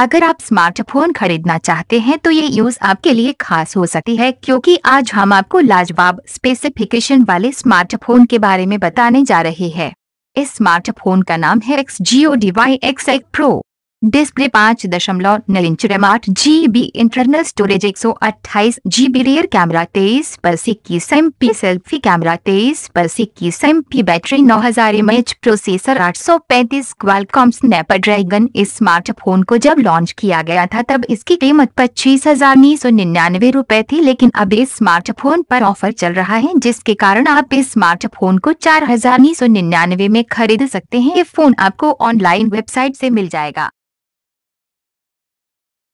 अगर आप स्मार्टफोन खरीदना चाहते हैं तो ये यूज आपके लिए खास हो सकती है क्योंकि आज हम आपको लाजवाब स्पेसिफिकेशन वाले स्मार्टफोन के बारे में बताने जा रहे हैं इस स्मार्टफोन का नाम है एक्स जियो डिवाई एक्स एक प्रो डिस्प्ले पाँच दशमलव नौ इंच रैम आठ जी बी इंटरनल स्टोरेज एक सौ अट्ठाईस जी बी रियर कैमरा तेईस पर इक्कीस एम पी सेल्फी कैमरा तेईस पर इक्कीस एम पी बैटरी नौ हजार एम एच प्रोसेसर आठ सौ पैंतीस क्वालकॉम ड्रैगन इस स्मार्टफोन को जब लॉन्च किया गया था तब इसकी कीमत पच्चीस हजार उन्नीस सौ निन्यानवे रूपए थी लेकिन अब इस स्मार्टफोन पर ऑफर चल रहा है जिसके कारण आप इस स्मार्टफोन को चार हजार उन्नीस सौ निन्यानवे में खरीद सकते हैं ये फोन आपको ऑनलाइन वेबसाइट से मिल जाएगा